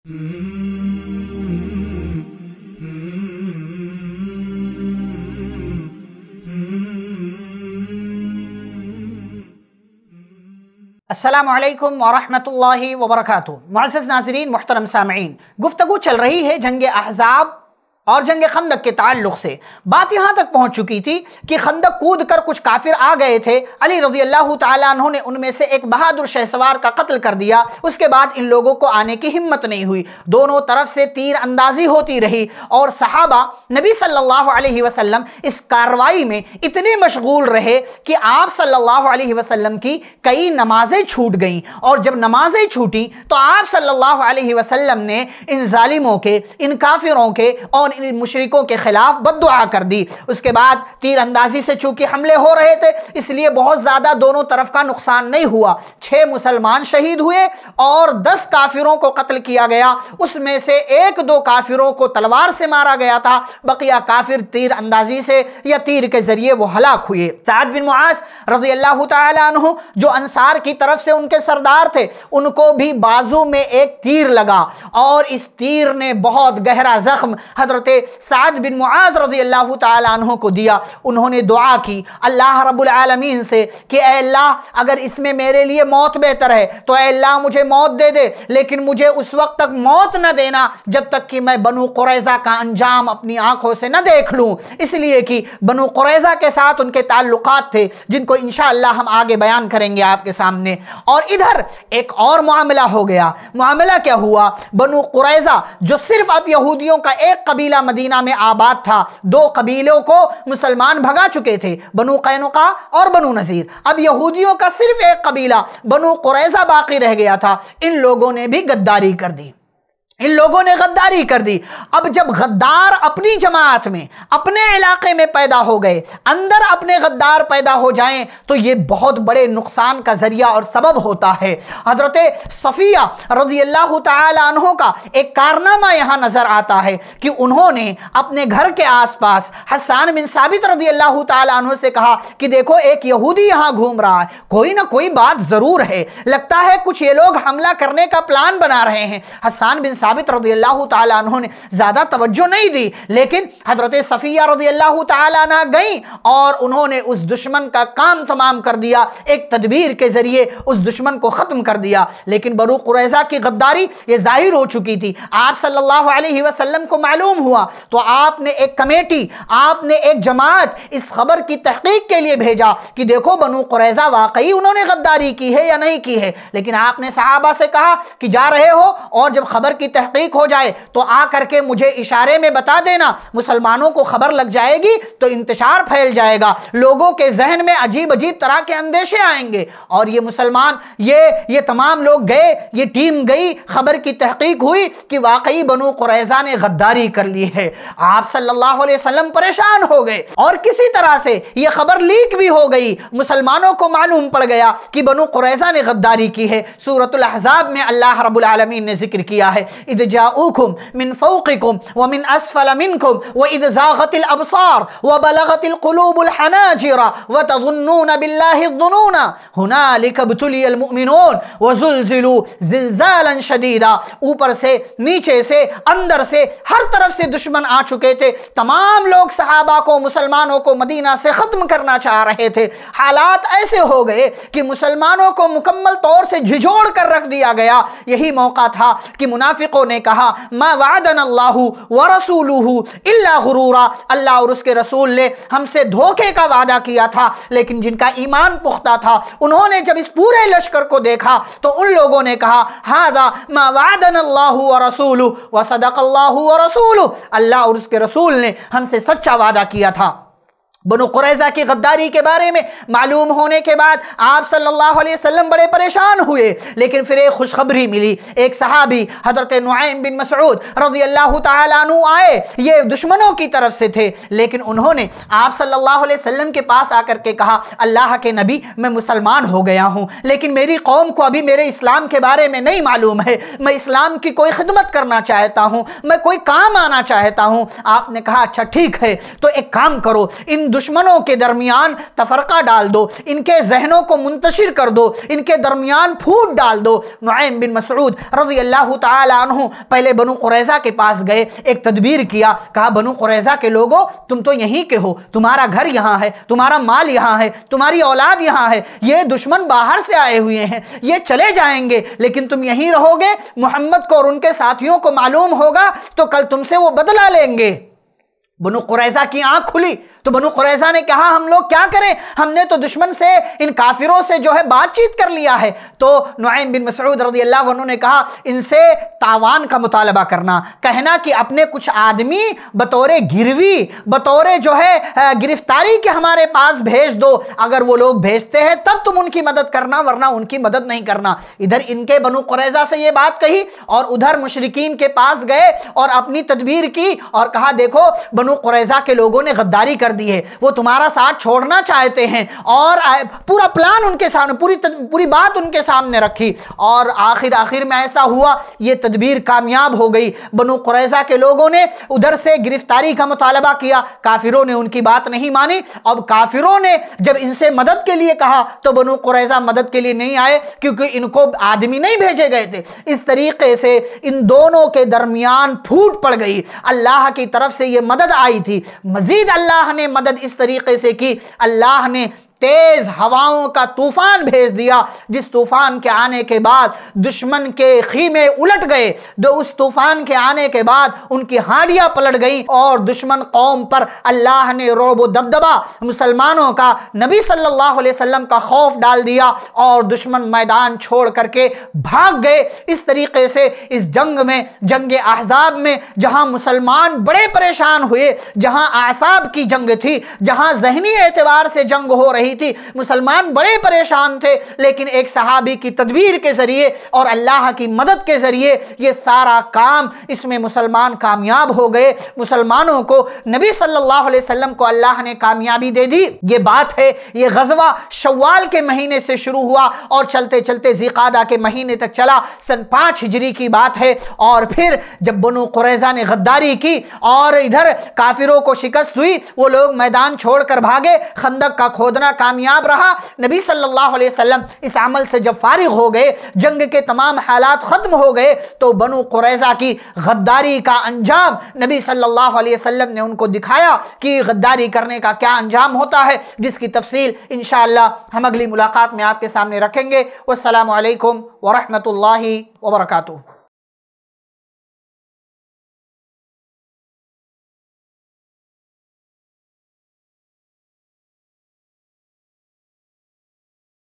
السلام عليكم ورحمة الله وبركاته معزز ناظرین محترم سامعین گفتگو چل رہی ہے جنگ احزاب और जंग खंदक के ताल्लुक से बात यहां तक पहुंच चुकी थी कि खंदक कूद कर कुछ काफिर आ गए थे अली रजी अल्लाह तु ने उनमें से एक बहादुर शहसवार का कत्ल कर दिया उसके बाद इन लोगों को आने की हिम्मत नहीं हुई दोनों तरफ से तीर अंदाजी होती रही और सहाबा नबी सल्लल्लाहु अलैहि वसल्लम इस कार्रवाई में इतने मशगूल रहे कि आप सल्लल्लाहु अलैहि वसल्लम की कई नमाजें छूट गईं और जब नमाजें छूटी तो आप सल्लल्लाहु अलैहि वसल्लम ने इन जालिमों के इन काफिरों के और ने मुशरकों के ख़िलाफ़ बदुआ कर दी उसके बाद तीर अंदाजी से चूंकि हमले हो रहे थे इसलिए बहुत ज़्यादा दोनों तरफ का नुकसान नहीं हुआ छह मुसलमान शहीद हुए और दस काफिरों को कत्ल किया गया उसमें से एक दो काफिरों को तलवार से मारा गया था बकिया काफिर तीर अंदाजी से या तीर के ज़रिए वो हलाक हुए साद बिन मुआस रजी अल्लाह तु जो अंसार की तरफ से उनके सरदार थे उनको भी बाजू में एक तीर लगा और इस तीर ने बहुत गहरा ज़ख्म हजरत हज़रत साद बिन मुआज रजी अल्लाह तहों को दिया उन्होंने दुआ की अल्लाह रबालमीन से कि अल्लाह अगर इसमें मेरे लिए मौत बेहतर है तो अल्लाह मुझे मौत दे दे लेकिन मुझे उस वक्त तक मौत न देना जब तक कि मैं बनु क्रैज़ा का अंजाम अपनी आंखों से न देख लूँ इसलिए कि बनु क्रैज़ा के साथ उनके ताल्लुक थे जिनको इन हम आगे बयान करेंगे आपके सामने और इधर एक और मामला हो गया मामला क्या हुआ बनु क्रैज़ा जो सिर्फ अब यहूदियों का एक कबीला कबीला मदीना में आबाद था दो कबीलों को मुसलमान भगा चुके थे बनु कैनुका और बनु नज़ीर अब यहूदियों का सिर्फ एक कबीला बनु कुरैजा बाकी रह गया था इन लोगों ने भी गद्दारी कर दी इन लोगों ने गद्दारी कर दी अब जब गद्दार अपनी जमात में अपने इलाके में पैदा हो गए अंदर अपने गद्दार पैदा हो जाएं तो ये बहुत बड़े नुकसान का ज़रिया और सबब होता है हजरत सफ़िया रजी अल्लाह तहों का एक कारनामा यहाँ नज़र आता है कि उन्होंने अपने घर के आसपास हसान बिन साबित रजी अल्लाह तहों से कहा कि देखो एक यहूदी यहाँ घूम रहा है कोई ना कोई बात ज़रूर है लगता है कुछ ये लोग हमला करने का प्लान बना रहे हैं हसान बिन साबित रजी अल्लाह तह ने ज़्यादा तवज्जो नहीं दी लेकिन हज़रत सफ़िया रजी अल्लाह तह गई और उन्होंने उस दुश्मन का काम तमाम कर दिया एक तदबीर के ज़रिए उस दुश्मन को ख़त्म कर दिया लेकिन बरू कुरैज़ा की गद्दारी ये ज़ाहिर हो चुकी थी आप सल्लल्लाहु अलैहि वसल्लम को मालूम हुआ तो आपने एक कमेटी आपने एक जमात इस खबर की तहकीक के लिए भेजा कि देखो बनू कुरैज़ा वाकई उन्होंने गद्दारी की है या नहीं की है लेकिन आपने सहाबा से कहा कि जा रहे हो और जब खबर की तहकीक हो जाए तो आ करके मुझे इशारे में बता देना मुसलमानों को खबर लग जाएगी तो इंतजार फैल जाएगा लोगों के जहन में अजीब अजीब तरह के अंदेशे आएंगे और ये मुसलमान ये ये तमाम लोग गए ये टीम गई खबर की तहकीक हुई कि वाकई बनो कुरैजा ने गद्दारी कर ली है आप सल्लल्लाहु अलैहि वसल्लम परेशान हो गए और किसी तरह से ये खबर लीक भी हो गई मुसलमानों को मालूम पड़ गया कि बनो कुरैजा ने गद्दारी की है सूरतल अहजाब में अल्लाह रबालमीन ने जिक्र किया है إذا جاءوكم من فوقكم ومن أسفل منكم وإذا زاغت الأبصار وبلغت القلوب الحناجر وتظنون بالله الظنون هنالك ابتلي المؤمنون وزلزلوا زلزالا شديدا اوپر سے نیچے سے اندر سے ہر طرف سے دشمن آ چکے تھے تمام لوگ صحابہ کو مسلمانوں کو مدینہ سے ختم کرنا چاہ رہے تھے حالات ایسے ہو گئے کہ مسلمانوں کو مکمل طور سے ججوڑ کر رکھ دیا گیا یہی موقع تھا کہ منافقوں लोगों ने कहा मा वादन अल्लाह व इल्ला गुरूरा अल्लाह और उसके रसूल ने हमसे धोखे का वादा किया था लेकिन जिनका ईमान पुख्ता था उन्होंने जब इस पूरे लश्कर को देखा तो उन लोगों ने कहा हादा मा वादन अल्लाह व रसूल व सदक अल्लाह व रसूल अल्लाह और उसके रसूल ने हमसे सच्चा वादा किया था बनो कुरैजा की गद्दारी के बारे में मालूम होने के बाद आप सल्लल्लाहु अलैहि वसल्लम बड़े परेशान हुए लेकिन फिर एक खुशखबरी मिली एक सहाबी हज़रत नुआम बिन मसऊद रज़ी अल्लाह तु आए ये दुश्मनों की तरफ से थे लेकिन उन्होंने आप सल्लल्लाहु अलैहि वसल्लम के पास आकर के कहा अल्लाह के नबी मैं मुसलमान हो गया हूँ लेकिन मेरी कौम को अभी मेरे इस्लाम के बारे में नहीं मालूम है मैं इस्लाम की कोई खिदमत करना चाहता हूँ मैं कोई काम आना चाहता हूँ आपने कहा अच्छा ठीक है तो एक काम करो इन दुश्मनों के दरमियान तफरका डाल दो इनके जहनों को मुंतशिर कर दो इनके दरमियान फूट डाल दो नुम बिन मसरूद रजी अल्लाह तु पहले बनु कुरैज़ा के पास गए एक तदबीर किया कहा बनु कुरैज़ा के लोगों तुम तो यहीं के हो तुम्हारा घर यहाँ है तुम्हारा माल यहाँ है तुम्हारी औलाद यहाँ है ये दुश्मन बाहर से आए हुए हैं ये चले जाएंगे लेकिन तुम यहीं रहोगे मोहम्मद को और उनके साथियों को मालूम होगा तो कल तुमसे वो बदला लेंगे बनु कुरैजा की आंख खुली तो बनु कुरैजा ने कहा हम लोग क्या करें हमने तो दुश्मन से इन काफिरों से जो है बातचीत कर लिया है तो नुआम बिन मसूद रदी अल्लाह ने कहा इनसे तावान का मुतालबा करना कहना कि अपने कुछ आदमी बतौर गिरवी बतौर जो है गिरफ्तारी के हमारे पास भेज दो अगर वो लोग भेजते हैं तब तुम उनकी मदद करना वरना उनकी मदद नहीं करना इधर इनके बनु कुरैजा से ये बात कही और उधर मुशरकिन के पास गए और अपनी तदबीर की और कहा देखो बनु कुरैजा के लोगों ने गद्दारी कर कर दी है वो तुम्हारा साथ छोड़ना चाहते हैं और पूरा प्लान उनके सामने पूरी पूरी बात उनके सामने रखी और आखिर आखिर में ऐसा हुआ ये तदबीर कामयाब हो गई बनु कुरैजा के लोगों ने उधर से गिरफ्तारी का मुतालबा किया काफिरों ने उनकी बात नहीं मानी अब काफिरों ने जब इनसे मदद के लिए कहा तो बनु कुरैजा मदद के लिए नहीं आए क्योंकि इनको आदमी नहीं भेजे गए थे इस तरीके से इन दोनों के दरमियान फूट पड़ गई अल्लाह की तरफ से ये मदद आई थी मजीद अल्लाह ने ने मदद इस तरीके से की अल्लाह ने तेज हवाओं का तूफान भेज दिया जिस तूफान के आने के बाद दुश्मन के खीमे उलट गए जो उस तूफान के आने के बाद उनकी हांडियां पलट गई और दुश्मन कौम पर अल्लाह ने रोब दबदबा मुसलमानों का नबी सल्लल्लाहु अलैहि वसल्लम का खौफ डाल दिया और दुश्मन मैदान छोड़ करके भाग गए इस तरीके से इस जंग में जंग अहजाब में जहां मुसलमान बड़े परेशान हुए जहां आसाब की जंग थी जहां जहनी एतवार से जंग हो रही रही थी मुसलमान बड़े परेशान थे लेकिन एक सहाबी की तदबीर के ज़रिए और अल्लाह की मदद के ज़रिए ये सारा काम इसमें मुसलमान कामयाब हो गए मुसलमानों को नबी सल्लल्लाहु अलैहि वसल्लम को अल्लाह ने कामयाबी दे दी ये बात है ये गजवा शवाल के महीने से शुरू हुआ और चलते चलते जिकादा के महीने तक चला सन पाँच हिजरी की बात है और फिर जब बनु कुरैजा ने गद्दारी की और इधर काफिरों को शिकस्त हुई वो लोग मैदान छोड़कर भागे खंदक का खोदना कामयाब रहा नबी सल्लल्लाहु अलैहि वसल्लम इस अमल से जब फारिग हो गए जंग के तमाम हालात ख़त्म हो गए तो बनु कुरैजा की गद्दारी का अंजाम नबी सल्लल्लाहु अलैहि वसल्लम ने उनको दिखाया कि गद्दारी करने का क्या अंजाम होता है जिसकी तफसील इन हम अगली मुलाकात में आपके सामने रखेंगे वालकम वरहमल वर्का